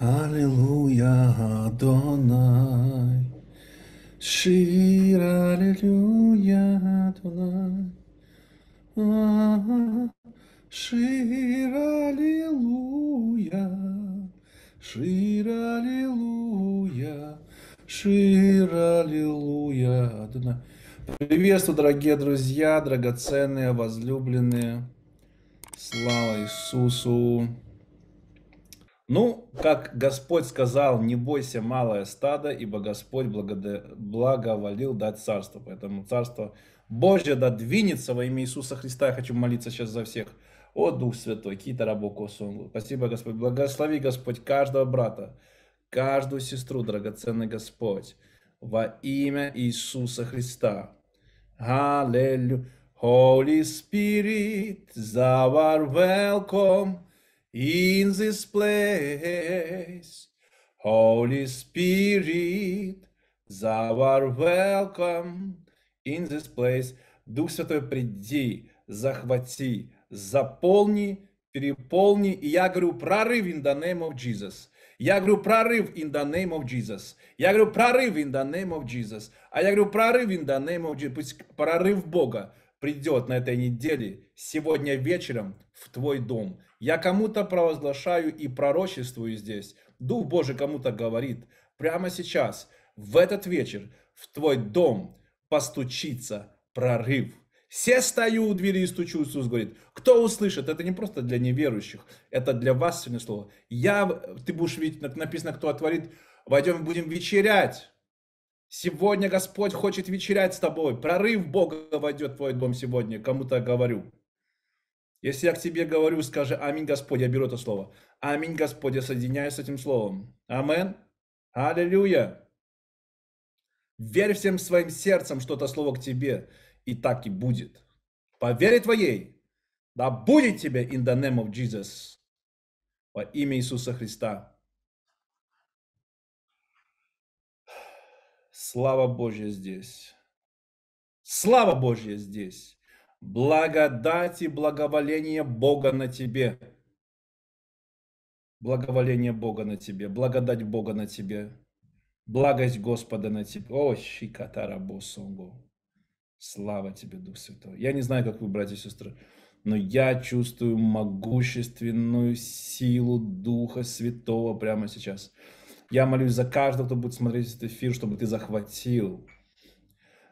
Аллилуйя, Адонай. Шир, Аллилуйя, Адонай. А Шир, Аллилуйя. Шир, Аллилуйя. Шир, Аллилуйя, Адонай. Приветствую, дорогие друзья, драгоценные, возлюбленные. Слава Иисусу! Ну, как Господь сказал, не бойся малое стадо, ибо Господь благод... благоволил дать царство. Поэтому царство Божье двинется во имя Иисуса Христа. Я хочу молиться сейчас за всех. О, Дух Святой, какие Кита Рабоко Сунгу. Спасибо, Господь. Благослови, Господь, каждого брата, каждую сестру, драгоценный Господь. Во имя Иисуса Христа. Аллилуйя. Holy Spirit, thou art welcome in this place. Holy Spirit, thou are welcome in this place. Дух Святой, приди, захвати, заполни, переполни. И я говорю, прорыв in the name of Jesus. Я говорю, прорыв in the name of Jesus. Я говорю, прорыв in the name of Jesus. А я говорю, прорыв in the name of Jesus. Пусть прорыв Бога придет на этой неделе, сегодня вечером, в твой дом. Я кому-то провозглашаю и пророчествую здесь. Дух Божий кому-то говорит прямо сейчас, в этот вечер, в твой дом постучится прорыв. Все стою у двери и стучу, Иисус говорит. Кто услышит? Это не просто для неверующих, это для вас сегодня слово. Я, ты будешь видеть, написано, кто отворит, войдем и будем вечерять. Сегодня Господь хочет вечерять с тобой. Прорыв Бога войдет в твой дом сегодня, кому-то говорю. Если я к тебе говорю, скажи «Аминь, Господь», я беру это слово. «Аминь, Господь», я соединяюсь с этим словом. Амен. Аллилуйя. Верь всем своим сердцем, что это слово к тебе, и так и будет. По вере твоей, да будет тебе in the name of Jesus. Во имя Иисуса Христа. Слава Божья здесь. Слава Божья здесь благодать и благоволение Бога на тебе. Благоволение Бога на тебе, благодать Бога на тебе, благость Господа на тебе. О, щикатара босонгу. Слава тебе, Дух Святой. Я не знаю, как вы, братья и сестры, но я чувствую могущественную силу Духа Святого прямо сейчас. Я молюсь за каждого, кто будет смотреть этот эфир, чтобы ты захватил.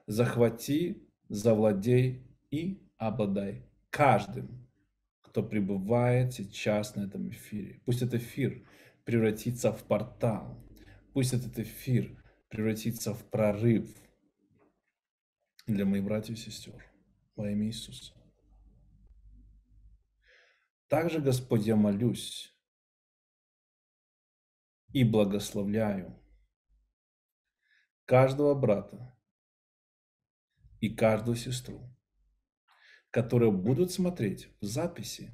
Захвати, завладей и обладай каждым, кто пребывает сейчас на этом эфире. Пусть этот эфир превратится в портал. Пусть этот эфир превратится в прорыв для моих братьев и сестер во имя Иисуса. Также, Господь, я молюсь и благословляю каждого брата и каждую сестру, которые будут смотреть в записи.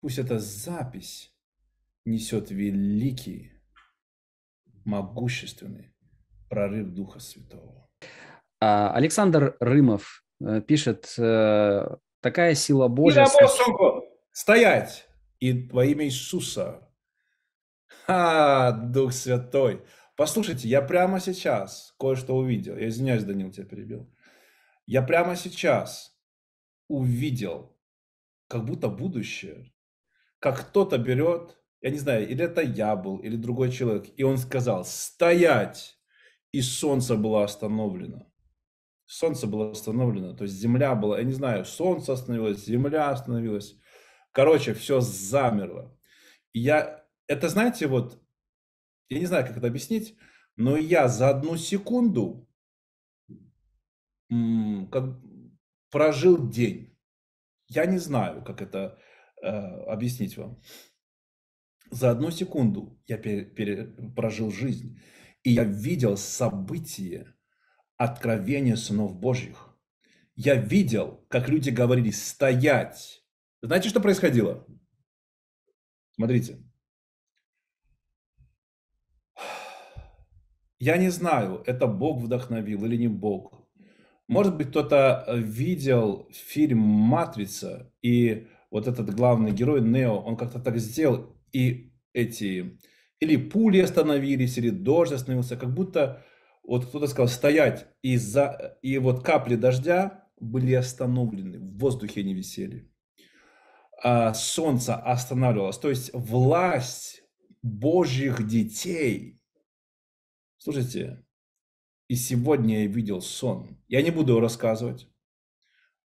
Пусть эта запись несет великий, могущественный прорыв Духа Святого. А, Александр Рымов э, пишет, э, такая сила Божья... Стоять! И во имя Иисуса. Ха, Дух Святой. Послушайте, я прямо сейчас кое-что увидел. Я извиняюсь, Данил, тебя перебил. Я прямо сейчас увидел, как будто будущее, как кто-то берет, я не знаю, или это я был, или другой человек, и он сказал «стоять!» И солнце было остановлено. Солнце было остановлено, то есть земля была, я не знаю, солнце остановилось, земля остановилась. Короче, все замерло. И я, это знаете, вот, я не знаю, как это объяснить, но я за одну секунду как, прожил день. Я не знаю, как это э, объяснить вам. За одну секунду я пере, пере, прожил жизнь, и я видел события откровения сынов Божьих. Я видел, как люди говорили «стоять». Знаете, что происходило? Смотрите. Я не знаю, это Бог вдохновил или не Бог. Может быть, кто-то э, видел фильм «Матрица», и вот этот главный герой Нео, он как-то так сделал, и эти или пули остановились, или дождь остановился, как будто вот кто-то сказал стоять, и, за, и вот капли дождя были остановлены, в воздухе не висели. А солнце останавливалось. То есть власть Божьих детей. Слушайте, и сегодня я видел сон. Я не буду его рассказывать,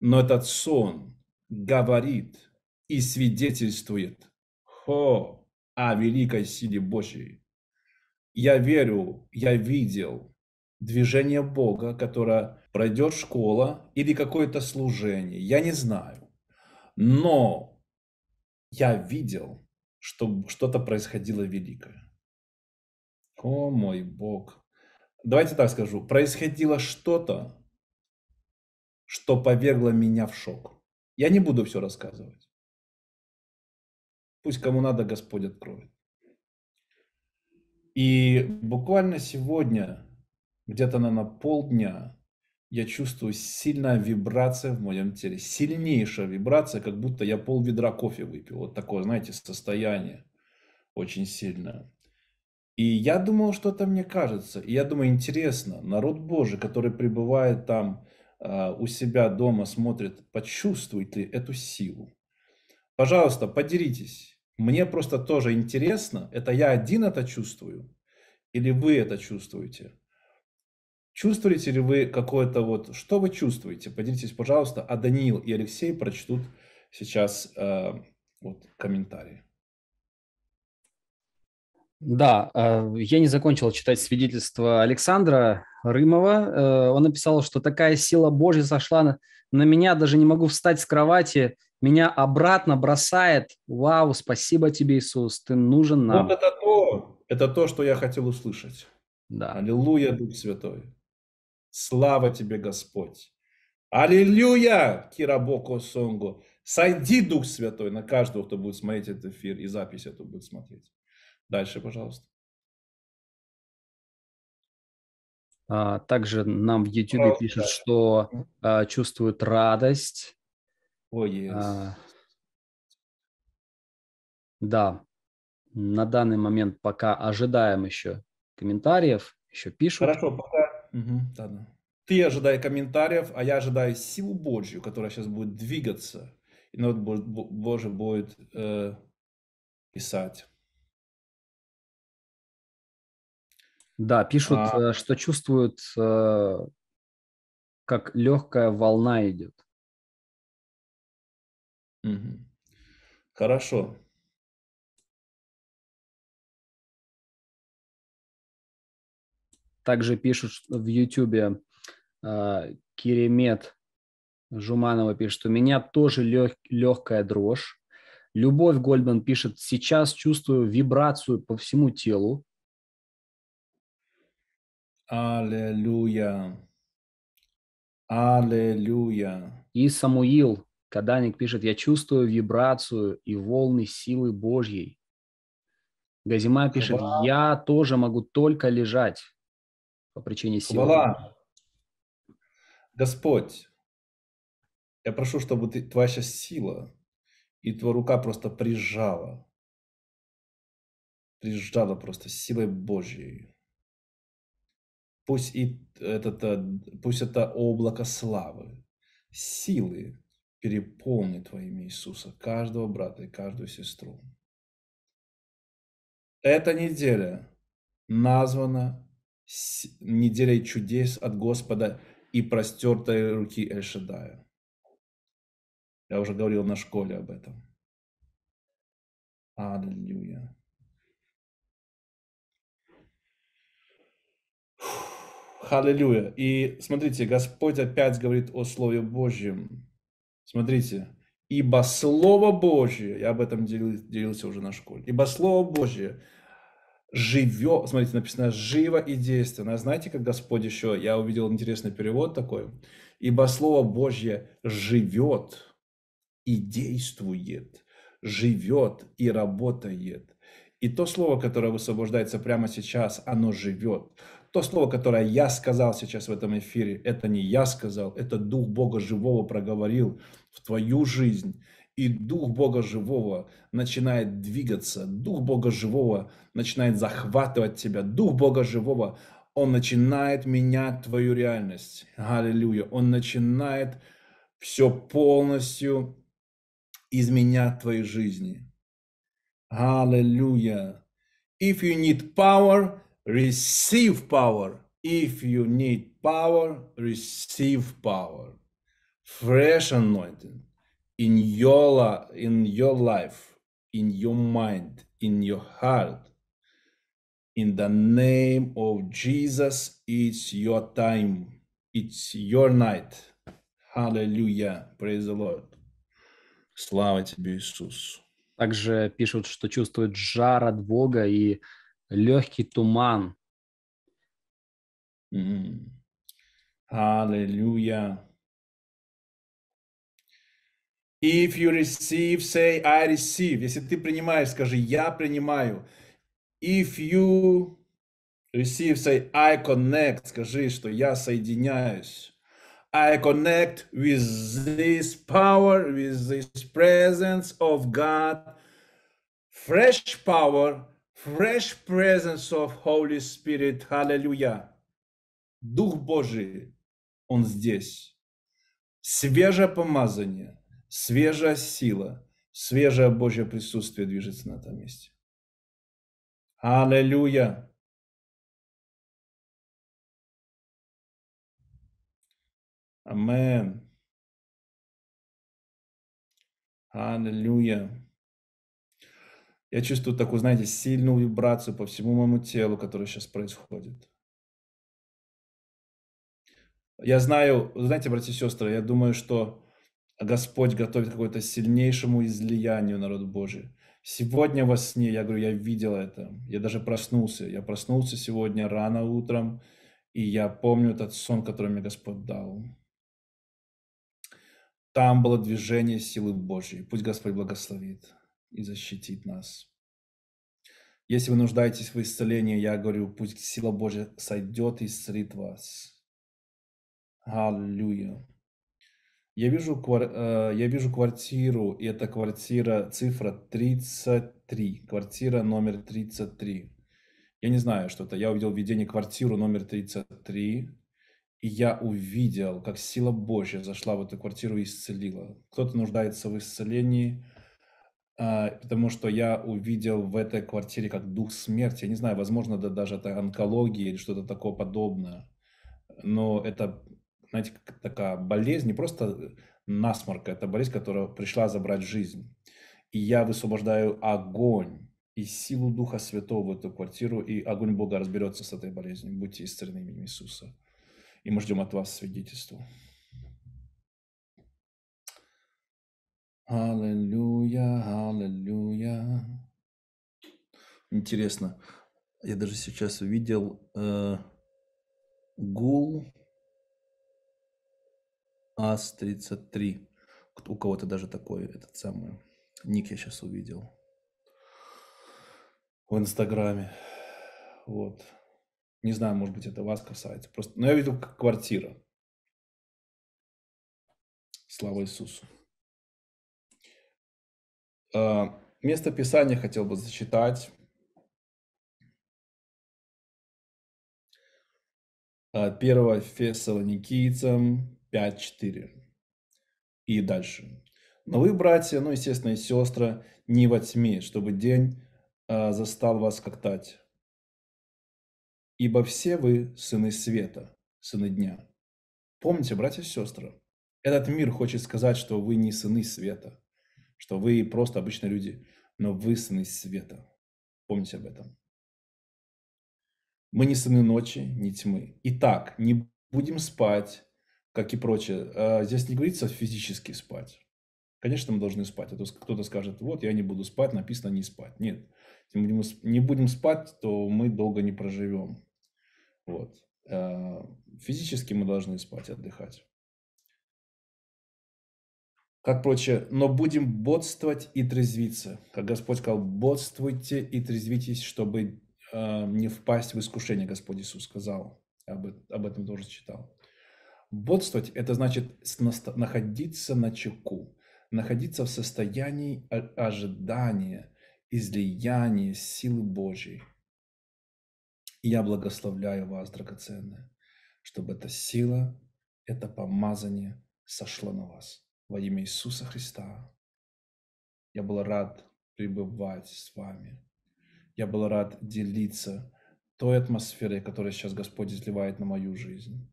но этот сон говорит и свидетельствует хо, о великой силе Божьей. Я верю, я видел движение Бога, которое пройдет школа или какое-то служение, я не знаю. Но я видел, что что-то происходило великое. О мой Бог! Давайте так скажу. Происходило что-то, что повергло меня в шок. Я не буду все рассказывать. Пусть кому надо, Господь откроет. И буквально сегодня, где-то, наверное, полдня, я чувствую сильная вибрация в моем теле. Сильнейшая вибрация, как будто я пол ведра кофе выпил. Вот такое, знаете, состояние очень сильное. И я думал, что это мне кажется. И я думаю, интересно, народ Божий, который пребывает там э, у себя дома, смотрит, почувствует ли эту силу. Пожалуйста, поделитесь. Мне просто тоже интересно, это я один это чувствую или вы это чувствуете? Чувствуете ли вы какое-то вот, что вы чувствуете? Поделитесь, пожалуйста, а Даниил и Алексей прочтут сейчас э, вот комментарии. Да, э, я не закончил читать свидетельство Александра Рымова. Э, он написал, что такая сила Божья сошла на, меня, даже не могу встать с кровати, меня обратно бросает. Вау, спасибо тебе, Иисус, ты нужен нам. Вот это то, это то, что я хотел услышать. Да. Аллилуйя, Дух Святой. Слава тебе, Господь. Аллилуйя, Кирабоко Сонгу. Сойди, Дух Святой, на каждого, кто будет смотреть этот эфир и запись эту будет смотреть. Дальше, пожалуйста. А, также нам в YouTube Просто. пишут, что а, чувствуют радость. О, oh, yes. а, да, на данный момент пока ожидаем еще комментариев, еще пишут. Хорошо, пока. Угу, ладно. Ты ожидай комментариев, а я ожидаю силу Божью, которая сейчас будет двигаться, и народ Божий будет э, писать. Да, пишут, а... Э, что чувствуют, э, как легкая волна идет. Хорошо. Также пишут в Ютубе э, Керемет Жуманова пишет, у меня тоже лег, легкая дрожь. Любовь Гольдман пишет, сейчас чувствую вибрацию по всему телу. Аллилуйя. Аллилуйя. И Самуил, Каданик пишет, я чувствую вибрацию и волны силы Божьей. Газима пишет, я тоже могу только лежать по причине силы. Господь, я прошу, чтобы ты, твоя сейчас сила и твоя рука просто прижала. Прижала просто силой Божьей Пусть, и этот, э, пусть это облако славы, силы переполнит твоими Иисуса каждого брата и каждую сестру. Эта неделя названа неделей чудес от Господа и простертой руки Эльшадая. Я уже говорил на школе об этом. Аллилуйя. Халилюя. И смотрите, Господь опять говорит о Слове Божьем. Смотрите. Ибо Слово Божье, я об этом делился уже на школе, ибо Слово Божье живет, смотрите, написано живо и действенно. А знаете, как Господь еще, я увидел интересный перевод такой, ибо Слово Божье живет и действует, живет и работает. И то слово, которое высвобождается прямо сейчас, оно живет то слово, которое я сказал сейчас в этом эфире, это не я сказал, это Дух Бога Живого проговорил в твою жизнь. И Дух Бога Живого начинает двигаться, Дух Бога Живого начинает захватывать тебя, Дух Бога Живого, Он начинает менять твою реальность. Аллилуйя. Он начинает все полностью изменять твоей жизни. Аллилуйя. If you need power, receive power. If you need power, receive power. Fresh anointing in your, in your life, in your mind, in your heart. In the name of Jesus, it's your time. It's your night. Hallelujah. Praise the Lord. Слава тебе, Иисус. Также пишут, что чувствуют жар от Бога и легкий туман. Mm. If you receive, say I receive. Если ты принимаешь, скажи я принимаю. If you receive, say I connect. Скажи, что я соединяюсь. I connect with this power, with this presence of God. Fresh power Fresh presence of Holy Spirit. Аллилуйя. Дух Божий, Он здесь. Свежее помазание, свежая сила, свежее Божье присутствие движется на этом месте. Аллилуйя. Аминь, Аллилуйя. Я чувствую такую, знаете, сильную вибрацию по всему моему телу, которая сейчас происходит. Я знаю, знаете, братья и сестры, я думаю, что Господь готовит какое то сильнейшему излиянию народу Божий. Сегодня во сне, я говорю, я видел это. Я даже проснулся. Я проснулся сегодня рано утром, и я помню этот сон, который мне Господь дал. Там было движение силы Божьей. Пусть Господь благословит и защитит нас. Если вы нуждаетесь в исцелении, я говорю, пусть сила Божья сойдет и исцелит вас. Аллилуйя. Я вижу, э, я вижу квартиру, и это квартира цифра 33, квартира номер 33. Я не знаю, что это. Я увидел видение квартиру номер 33, и я увидел, как сила Божья зашла в эту квартиру и исцелила. Кто-то нуждается в исцелении, а, потому что я увидел в этой квартире как дух смерти. Я не знаю, возможно, да, даже это онкология или что-то такое подобное. Но это, знаете, такая болезнь, не просто насморк, это болезнь, которая пришла забрать жизнь. И я высвобождаю огонь и силу Духа Святого в эту квартиру, и огонь Бога разберется с этой болезнью. Будьте исцелены именем Иисуса. И мы ждем от вас свидетельства. Аллилуйя, аллилуйя. Интересно, я даже сейчас увидел э, гул АС-33. У кого-то даже такой этот самый ник я сейчас увидел в Инстаграме. Вот. Не знаю, может быть, это вас касается. Просто, но я видел как квартира. Слава Иисусу. Э, Место Писания хотел бы зачитать. Э, Первого Фессалоникийцам 5.4. И дальше. Но вы, братья, ну, естественно, и сестры, не во тьме, чтобы день э, застал вас как тать. Ибо все вы сыны света, сыны дня. Помните, братья и сестры, этот мир хочет сказать, что вы не сыны света – что вы просто обычные люди, но вы сыны света. Помните об этом. Мы не сыны ночи, не тьмы. Итак, не будем спать, как и прочее. А, здесь не говорится физически спать. Конечно, мы должны спать. А то кто-то скажет, вот, я не буду спать, написано не спать. Нет, если мы не будем спать, то мы долго не проживем. Вот. А, физически мы должны спать, отдыхать как прочее, но будем бодствовать и трезвиться. Как Господь сказал, бодствуйте и трезвитесь, чтобы э, не впасть в искушение, Господь Иисус сказал. Об, об этом тоже читал. Бодствовать – это значит находиться на чеку, находиться в состоянии ожидания, излияния силы Божьей. И я благословляю вас, драгоценное, чтобы эта сила, это помазание сошло на вас во имя Иисуса Христа. Я был рад пребывать с вами. Я был рад делиться той атмосферой, которую сейчас Господь изливает на мою жизнь.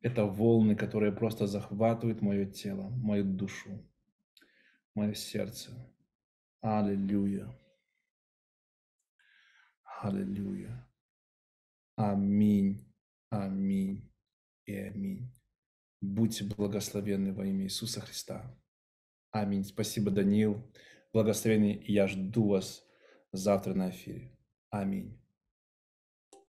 Это волны, которые просто захватывают мое тело, мою душу, мое сердце. Аллилуйя. Аллилуйя. Аминь, аминь и аминь. Будьте благословенны во имя Иисуса Христа. Аминь. Спасибо, Даниил. Благословение. Я жду вас завтра на эфире. Аминь.